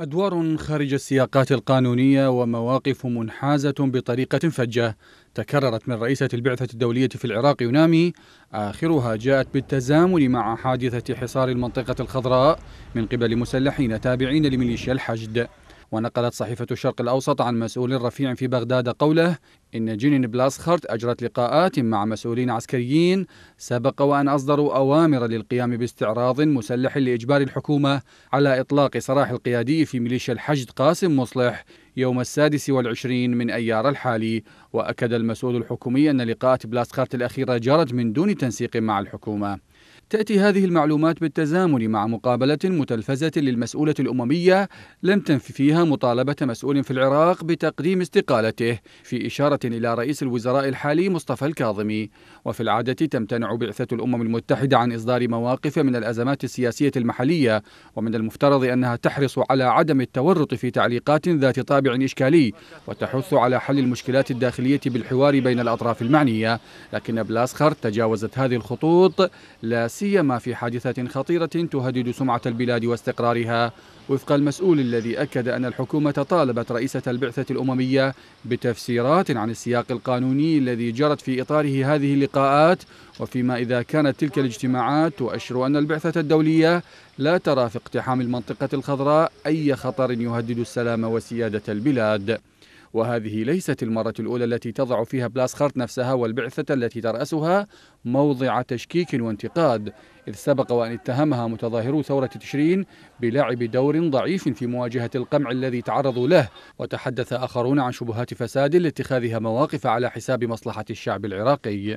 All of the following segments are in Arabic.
أدوار خارج السياقات القانونية ومواقف منحازة بطريقة فجة تكررت من رئيسة البعثة الدولية في العراق يونامي آخرها جاءت بالتزامن مع حادثة حصار المنطقة الخضراء من قبل مسلحين تابعين لميليشيا الحشد ونقلت صحيفة الشرق الأوسط عن مسؤول رفيع في بغداد قوله إن جينين بلاسخرت أجرت لقاءات مع مسؤولين عسكريين سبق وأن أصدروا أوامر للقيام باستعراض مسلح لإجبار الحكومة على إطلاق سراح القيادي في ميليشيا الحشد قاسم مصلح يوم السادس والعشرين من أيار الحالي وأكد المسؤول الحكومي أن لقاءات بلاسخرت الأخيرة جرت من دون تنسيق مع الحكومة تأتي هذه المعلومات بالتزامن مع مقابلة متلفزة للمسؤولة الأممية لم تنف فيها مطالبة مسؤول في العراق بتقديم استقالته في إشارة إلى رئيس الوزراء الحالي مصطفى الكاظمي وفي العادة تمتنع بعثة الأمم المتحدة عن إصدار مواقف من الأزمات السياسية المحلية ومن المفترض أنها تحرص على عدم التورط في تعليقات ذات طابع إشكالي وتحث على حل المشكلات الداخلية بالحوار بين الأطراف المعنية لكن بلاسخر تجاوزت هذه الخطوط لا سيما في حادثة خطيرة تهدد سمعة البلاد واستقرارها وفق المسؤول الذي أكد أن الحكومة طالبت رئيسة البعثة الأممية بتفسيرات عن السياق القانوني الذي جرت في إطاره هذه اللقاءات وفيما إذا كانت تلك الاجتماعات تؤشر أن البعثة الدولية لا ترى في اقتحام المنطقة الخضراء أي خطر يهدد السلام وسيادة البلاد وهذه ليست المرة الأولى التي تضع فيها بلاسخارت نفسها والبعثة التي ترأسها موضع تشكيك وانتقاد إذ سبق وأن اتهمها متظاهرو ثورة تشرين بلعب دور ضعيف في مواجهة القمع الذي تعرضوا له وتحدث آخرون عن شبهات فساد لاتخاذها مواقف على حساب مصلحة الشعب العراقي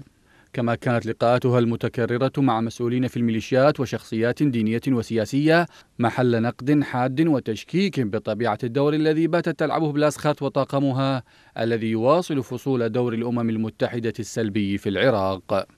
كما كانت لقاءاتها المتكررة مع مسؤولين في الميليشيات وشخصيات دينية وسياسية محل نقد حاد وتشكيك بطبيعة الدور الذي باتت تلعبه بلاسخات وطاقمها الذي يواصل فصول دور الأمم المتحدة السلبي في العراق